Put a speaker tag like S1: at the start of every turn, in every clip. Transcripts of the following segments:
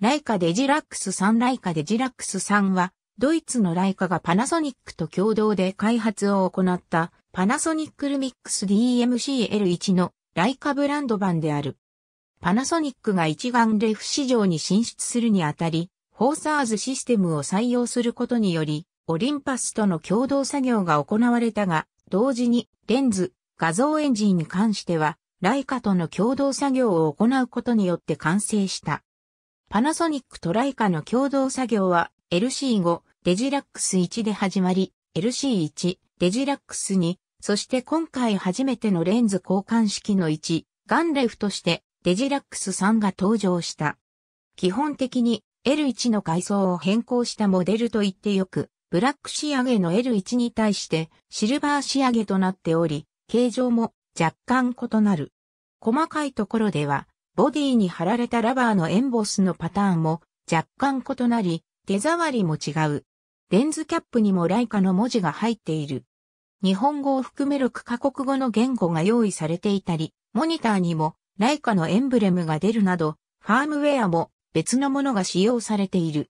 S1: ライカデジラックス3ライカデジラックス3は、ドイツのライカがパナソニックと共同で開発を行ったパナソニックルミックス DMCL1 のライカブランド版である。パナソニックが一眼レフ市場に進出するにあたり、フォーサーズシステムを採用することにより、オリンパスとの共同作業が行われたが、同時にレンズ、画像エンジンに関しては、ライカとの共同作業を行うことによって完成した。パナソニックとライカの共同作業は LC5 デジラックス1で始まり、LC1 デジラックス2、そして今回初めてのレンズ交換式の1、ガンレフとしてデジラックス3が登場した。基本的に L1 の階層を変更したモデルと言ってよく、ブラック仕上げの L1 に対してシルバー仕上げとなっており、形状も若干異なる。細かいところではボディに貼られたラバーのエンボスのパターンも若干異なり、手触りも違う。レンズキャップにもライカの文字が入っている。日本語を含める区カ国語の言語が用意されていたり、モニターにもライカのエンブレムが出るなど、ファームウェアも別のものが使用されている。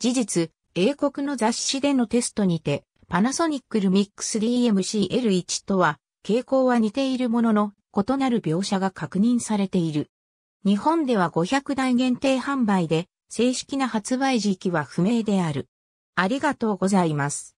S1: 事実、英国の雑誌でのテストにて、パナソニックルミックス DMCL1 とは、傾向は似ているものの、異なる描写が確認されている。日本では500台限定販売で、正式な発売時期は不明である。ありがとうござ
S2: います。